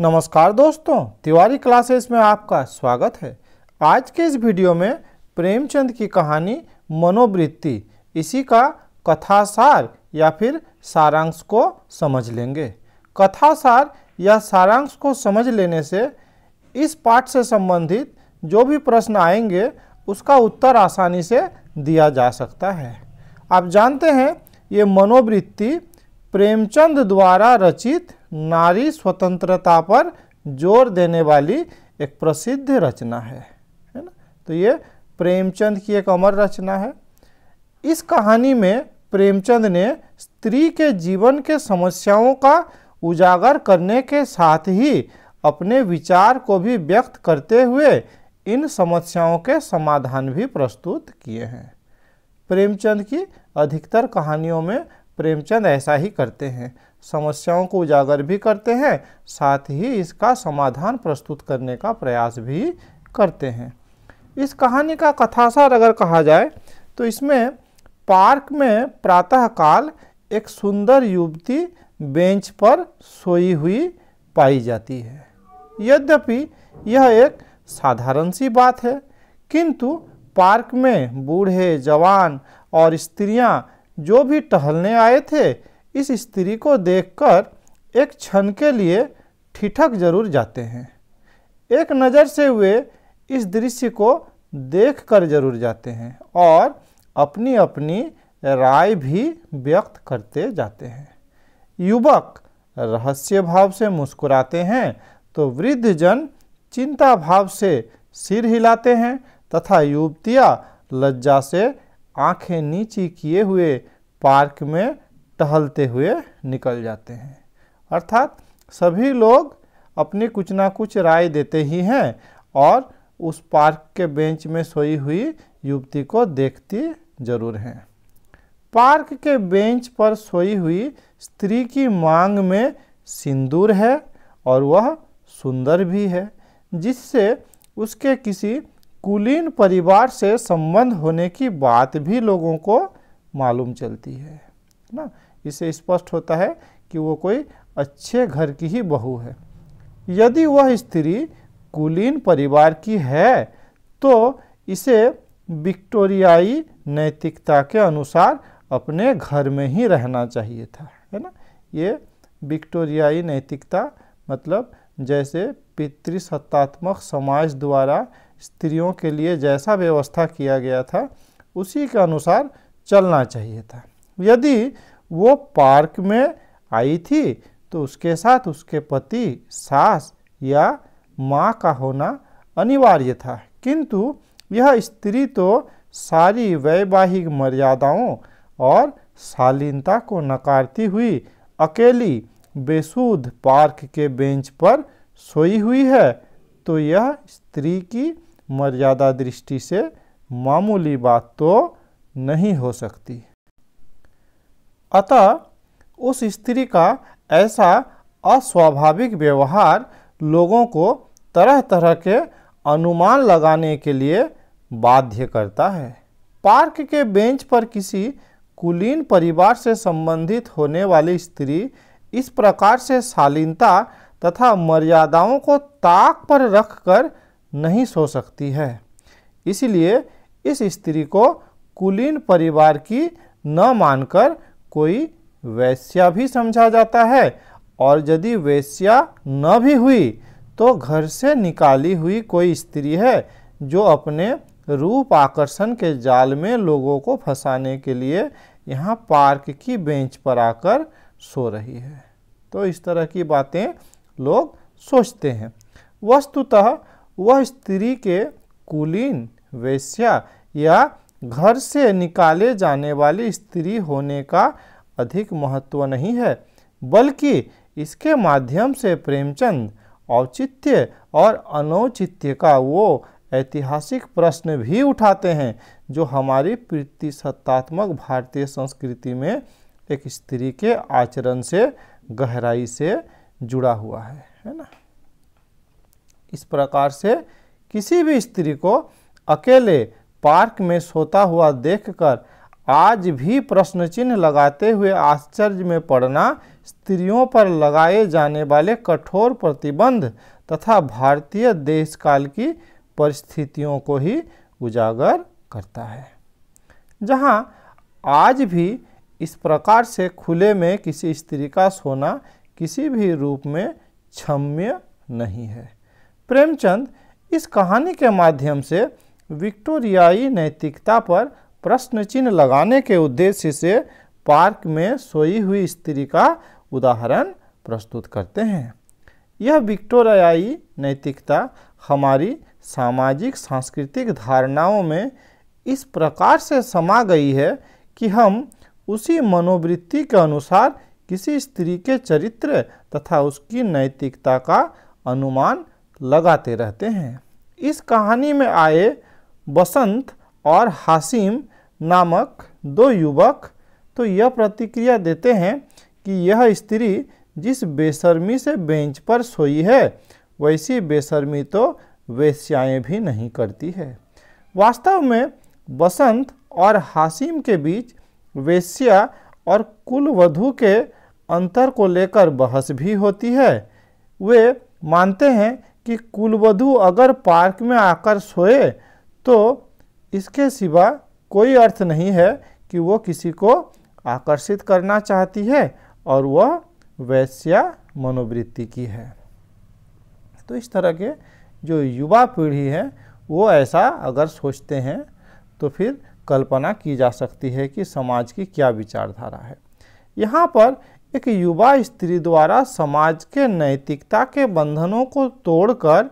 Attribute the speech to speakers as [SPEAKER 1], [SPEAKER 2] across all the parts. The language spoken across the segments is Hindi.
[SPEAKER 1] नमस्कार दोस्तों तिवारी क्लासेस में आपका स्वागत है आज के इस वीडियो में प्रेमचंद की कहानी मनोवृत्ति इसी का कथासार या फिर सारांश को समझ लेंगे कथासार या सारांश को समझ लेने से इस पाठ से संबंधित जो भी प्रश्न आएंगे उसका उत्तर आसानी से दिया जा सकता है आप जानते हैं ये मनोवृत्ति प्रेमचंद द्वारा रचित नारी स्वतंत्रता पर जोर देने वाली एक प्रसिद्ध रचना है है ना तो ये प्रेमचंद की एक अमर रचना है इस कहानी में प्रेमचंद ने स्त्री के जीवन के समस्याओं का उजागर करने के साथ ही अपने विचार को भी व्यक्त करते हुए इन समस्याओं के समाधान भी प्रस्तुत किए हैं प्रेमचंद की अधिकतर कहानियों में प्रेमचंद ऐसा ही करते हैं समस्याओं को उजागर भी करते हैं साथ ही इसका समाधान प्रस्तुत करने का प्रयास भी करते हैं इस कहानी का कथासार अगर कहा जाए तो इसमें पार्क में प्रातःकाल एक सुंदर युवती बेंच पर सोई हुई पाई जाती है यद्यपि यह एक साधारण सी बात है किंतु पार्क में बूढ़े जवान और स्त्रियां जो भी टहलने आए थे इस स्त्री को देखकर एक क्षण के लिए ठिठक जरूर जाते हैं एक नज़र से वे इस दृश्य को देख कर जरूर जाते हैं और अपनी अपनी राय भी व्यक्त करते जाते हैं युवक रहस्य भाव से मुस्कुराते हैं तो वृद्धजन चिंता भाव से सिर हिलाते हैं तथा युवतियाँ लज्जा से आंखें नीची किए हुए पार्क में टहलते हुए निकल जाते हैं अर्थात सभी लोग अपनी कुछ ना कुछ राय देते ही हैं और उस पार्क के बेंच में सोई हुई युवती को देखती जरूर हैं पार्क के बेंच पर सोई हुई स्त्री की मांग में सिंदूर है और वह सुंदर भी है जिससे उसके किसी कुलीन परिवार से संबंध होने की बात भी लोगों को मालूम चलती है ना इसे स्पष्ट होता है कि वो कोई अच्छे घर की ही बहू है यदि वह स्त्री कुलीन परिवार की है तो इसे विक्टोरियाई नैतिकता के अनुसार अपने घर में ही रहना चाहिए था है ना ये विक्टोरियाई नैतिकता मतलब जैसे पितृसत्तात्मक समाज द्वारा स्त्रियों के लिए जैसा व्यवस्था किया गया था उसी के अनुसार चलना चाहिए था यदि वो पार्क में आई थी तो उसके साथ उसके पति सास या माँ का होना अनिवार्य था किंतु यह स्त्री तो सारी वैवाहिक मर्यादाओं और शालीनता को नकारती हुई अकेली बेसुध पार्क के बेंच पर सोई हुई है तो यह स्त्री की मर्यादा दृष्टि से मामूली बात तो नहीं हो सकती अतः उस स्त्री का ऐसा अस्वाभाविक व्यवहार लोगों को तरह तरह के अनुमान लगाने के लिए बाध्य करता है पार्क के बेंच पर किसी कुलीन परिवार से संबंधित होने वाली स्त्री इस प्रकार से शालीनता तथा मर्यादाओं को ताक पर रखकर नहीं सो सकती है इसलिए इस स्त्री को कुलीन परिवार की न मानकर कोई वैश्या भी समझा जाता है और यदि वैश्या न भी हुई तो घर से निकाली हुई कोई स्त्री है जो अपने रूप आकर्षण के जाल में लोगों को फंसाने के लिए यहाँ पार्क की बेंच पर आकर सो रही है तो इस तरह की बातें लोग सोचते हैं वस्तुतः वह स्त्री के कुलीन वेश्या या घर से निकाले जाने वाली स्त्री होने का अधिक महत्व नहीं है बल्कि इसके माध्यम से प्रेमचंद औचित्य और अनौचित्य का वो ऐतिहासिक प्रश्न भी उठाते हैं जो हमारी प्रतिसत्तात्मक भारतीय संस्कृति में एक स्त्री के आचरण से गहराई से जुड़ा हुआ है है ना इस प्रकार से किसी भी स्त्री को अकेले पार्क में सोता हुआ देखकर आज भी प्रश्न चिन्ह लगाते हुए आश्चर्य में पड़ना स्त्रियों पर लगाए जाने वाले कठोर प्रतिबंध तथा भारतीय देशकाल की परिस्थितियों को ही उजागर करता है जहाँ आज भी इस प्रकार से खुले में किसी स्त्री का सोना किसी भी रूप में क्षम्य नहीं है प्रेमचंद इस कहानी के माध्यम से विक्टोरियाई नैतिकता पर प्रश्न चिन्ह लगाने के उद्देश्य से पार्क में सोई हुई स्त्री का उदाहरण प्रस्तुत करते हैं यह विक्टोरियाई नैतिकता हमारी सामाजिक सांस्कृतिक धारणाओं में इस प्रकार से समा गई है कि हम उसी मनोवृत्ति के अनुसार किसी स्त्री के चरित्र तथा उसकी नैतिकता का अनुमान लगाते रहते हैं इस कहानी में आए बसंत और हासिम नामक दो युवक तो यह प्रतिक्रिया देते हैं कि यह स्त्री जिस बेशर्मी से बेंच पर सोई है वैसी बेशर्मी तो वेश्याएँ भी नहीं करती है वास्तव में बसंत और हासिम के बीच वेश्या और कुलवधु के अंतर को लेकर बहस भी होती है वे मानते हैं कि कुलवधु अगर पार्क में आकर सोए तो इसके सिवा कोई अर्थ नहीं है कि वो किसी को आकर्षित करना चाहती है और वह वैश्या मनोवृत्ति की है तो इस तरह के जो युवा पीढ़ी है वो ऐसा अगर सोचते हैं तो फिर कल्पना की जा सकती है कि समाज की क्या विचारधारा है यहाँ पर एक युवा स्त्री द्वारा समाज के नैतिकता के बंधनों को तोड़कर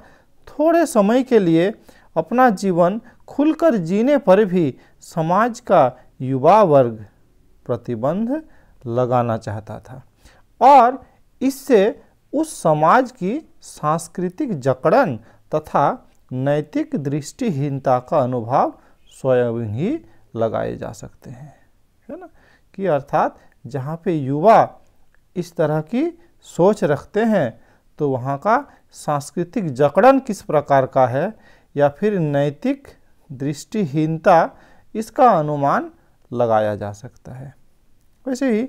[SPEAKER 1] थोड़े समय के लिए अपना जीवन खुलकर जीने पर भी समाज का युवा वर्ग प्रतिबंध लगाना चाहता था और इससे उस समाज की सांस्कृतिक जकड़न तथा नैतिक दृष्टिहीनता का अनुभव स्वयं ही लगाए जा सकते हैं है ना कि अर्थात जहाँ पे युवा इस तरह की सोच रखते हैं तो वहाँ का सांस्कृतिक जकड़न किस प्रकार का है या फिर नैतिक दृष्टिहीनता इसका अनुमान लगाया जा सकता है वैसे ही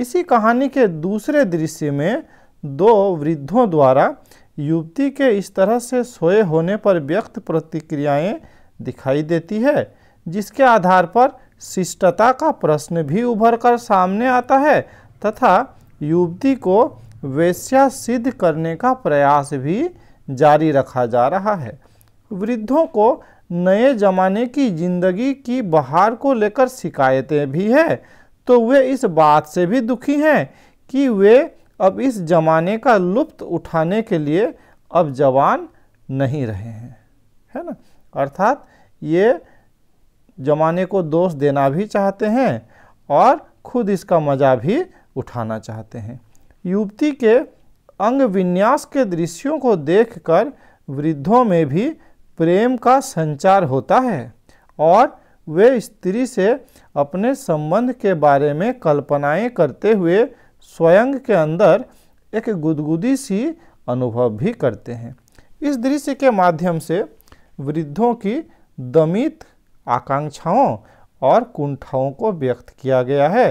[SPEAKER 1] इसी कहानी के दूसरे दृश्य में दो वृद्धों द्वारा युवती के इस तरह से सोए होने पर व्यक्त प्रतिक्रियाएं दिखाई देती है जिसके आधार पर शिष्टता का प्रश्न भी उभर कर सामने आता है तथा युवती को वेश्या सिद्ध करने का प्रयास भी जारी रखा जा रहा है वृद्धों को नए जमाने की जिंदगी की बहार को लेकर शिकायतें भी हैं तो वे इस बात से भी दुखी हैं कि वे अब इस जमाने का लुप्त उठाने के लिए अब जवान नहीं रहे हैं है ना अर्थात ये जमाने को दोष देना भी चाहते हैं और खुद इसका मज़ा भी उठाना चाहते हैं युवती के अंग विन्यास के दृश्यों को देखकर वृद्धों में भी प्रेम का संचार होता है और वे स्त्री से अपने संबंध के बारे में कल्पनाएं करते हुए स्वयं के अंदर एक गुदगुदी सी अनुभव भी करते हैं इस दृश्य के माध्यम से वृद्धों की दमित आकांक्षाओं और कुंठाओं को व्यक्त किया गया है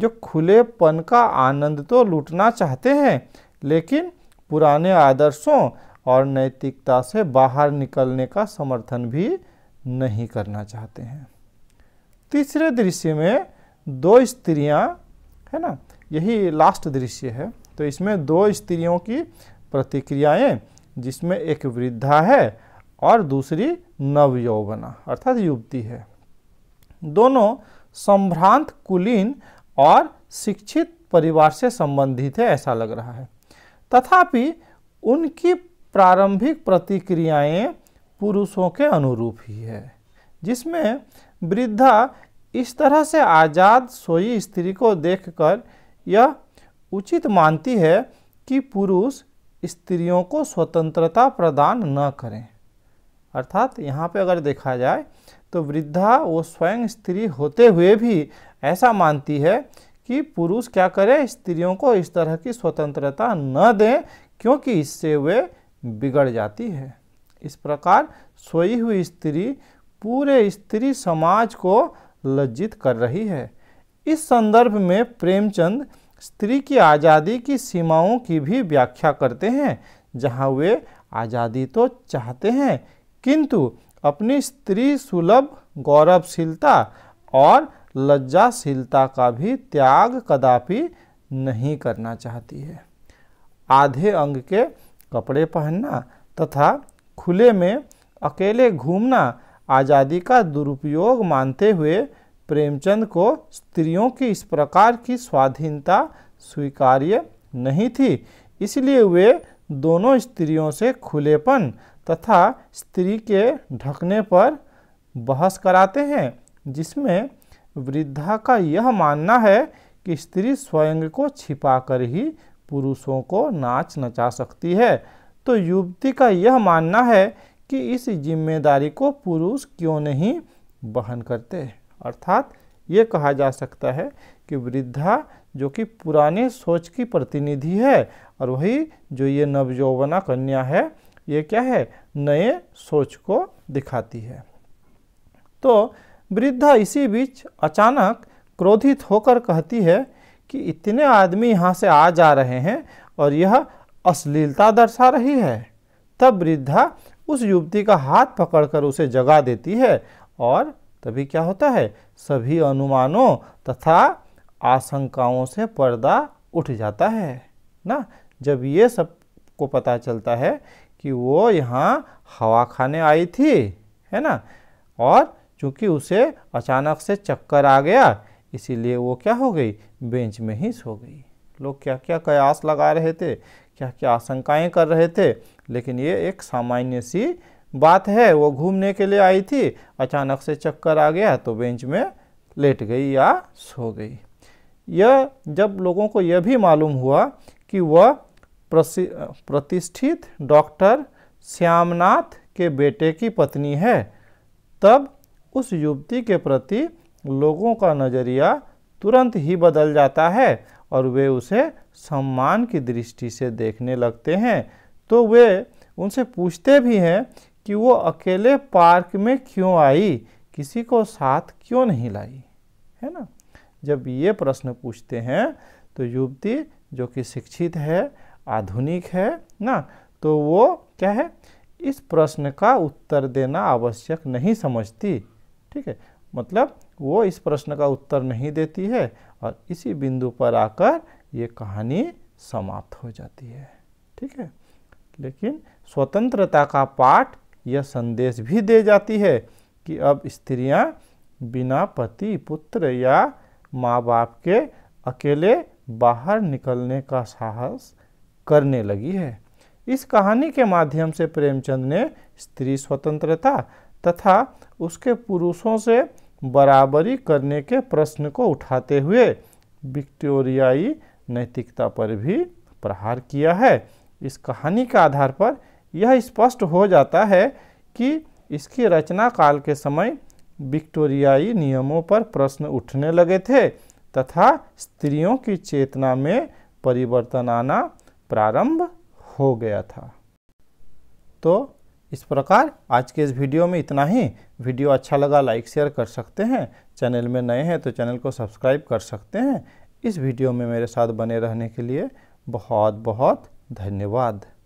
[SPEAKER 1] जो खुलेपन का आनंद तो लूटना चाहते हैं लेकिन पुराने आदर्शों और नैतिकता से बाहर निकलने का समर्थन भी नहीं करना चाहते हैं तीसरे दृश्य में दो स्त्रियां है ना यही लास्ट दृश्य है तो इसमें दो स्त्रियों की प्रतिक्रियाएं जिसमें एक वृद्धा है और दूसरी नव यौवना अर्थात युवती है दोनों संभ्रांत कुलीन और शिक्षित परिवार से संबंधित है ऐसा लग रहा है तथापि उनकी प्रारंभिक प्रतिक्रियाएं पुरुषों के अनुरूप ही है जिसमें वृद्धा इस तरह से आज़ाद सोई स्त्री को देखकर यह उचित मानती है कि पुरुष स्त्रियों को स्वतंत्रता प्रदान न करें अर्थात यहाँ पे अगर देखा जाए तो वृद्धा वो स्वयं स्त्री होते हुए भी ऐसा मानती है कि पुरुष क्या करे स्त्रियों को इस तरह की स्वतंत्रता न दें क्योंकि इससे वे बिगड़ जाती है इस प्रकार सोई हुई स्त्री पूरे स्त्री समाज को लज्जित कर रही है इस संदर्भ में प्रेमचंद स्त्री की आज़ादी की सीमाओं की भी व्याख्या करते हैं जहाँ वे आज़ादी तो चाहते हैं किंतु अपनी स्त्री सुलभ गौरवशीलता और लज्जाशीलता का भी त्याग कदापि नहीं करना चाहती है आधे अंग के कपड़े पहनना तथा खुले में अकेले घूमना आज़ादी का दुरुपयोग मानते हुए प्रेमचंद को स्त्रियों की इस प्रकार की स्वाधीनता स्वीकार्य नहीं थी इसलिए वे दोनों स्त्रियों से खुलेपन तथा स्त्री के ढकने पर बहस कराते हैं जिसमें वृद्धा का यह मानना है कि स्त्री स्वयं को छिपाकर ही पुरुषों को नाच नचा सकती है तो युवती का यह मानना है कि इस जिम्मेदारी को पुरुष क्यों नहीं वहन करते अर्थात ये कहा जा सकता है कि वृद्धा जो कि पुराने सोच की प्रतिनिधि है और वही जो ये नवजौवना कन्या है ये क्या है नए सोच को दिखाती है तो वृद्धा इसी बीच अचानक क्रोधित होकर कहती है कि इतने आदमी यहाँ से आ जा रहे हैं और यह अश्लीलता दर्शा रही है तब वृद्धा उस युवती का हाथ पकड़कर उसे जगा देती है और तभी क्या होता है सभी अनुमानों तथा आशंकाओं से पर्दा उठ जाता है ना जब ये सब को पता चलता है कि वो यहाँ हवा खाने आई थी है ना और चूँकि उसे अचानक से चक्कर आ गया इसीलिए वो क्या हो गई बेंच में ही सो गई लोग क्या क्या कयास लगा रहे थे क्या क्या आशंकाएँ कर रहे थे लेकिन ये एक सामान्य सी बात है वो घूमने के लिए आई थी अचानक से चक्कर आ गया तो बेंच में लेट गई या सो गई यह जब लोगों को यह भी मालूम हुआ कि वह प्रतिष्ठित डॉक्टर श्यामनाथ के बेटे की पत्नी है तब उस युवती के प्रति लोगों का नज़रिया तुरंत ही बदल जाता है और वे उसे सम्मान की दृष्टि से देखने लगते हैं तो वे उनसे पूछते भी हैं कि वो अकेले पार्क में क्यों आई किसी को साथ क्यों नहीं लाई है ना जब ये प्रश्न पूछते हैं तो युवती जो कि शिक्षित है आधुनिक है ना तो वो क्या है इस प्रश्न का उत्तर देना आवश्यक नहीं समझती ठीक है मतलब वो इस प्रश्न का उत्तर नहीं देती है और इसी बिंदु पर आकर ये कहानी समाप्त हो जाती है ठीक है लेकिन स्वतंत्रता का पाठ यह संदेश भी दे जाती है कि अब स्त्रियां बिना पति पुत्र या माँ बाप के अकेले बाहर निकलने का साहस करने लगी है इस कहानी के माध्यम से प्रेमचंद ने स्त्री स्वतंत्रता तथा उसके पुरुषों से बराबरी करने के प्रश्न को उठाते हुए विक्टोरियाई नैतिकता पर भी प्रहार किया है इस कहानी के आधार पर यह स्पष्ट हो जाता है कि इसकी रचना काल के समय विक्टोरियाई नियमों पर प्रश्न उठने लगे थे तथा स्त्रियों की चेतना में परिवर्तन आना प्रारंभ हो गया था तो इस प्रकार आज के इस वीडियो में इतना ही वीडियो अच्छा लगा लाइक शेयर कर सकते हैं चैनल में नए हैं तो चैनल को सब्सक्राइब कर सकते हैं इस वीडियो में मेरे साथ बने रहने के लिए बहुत बहुत धन्यवाद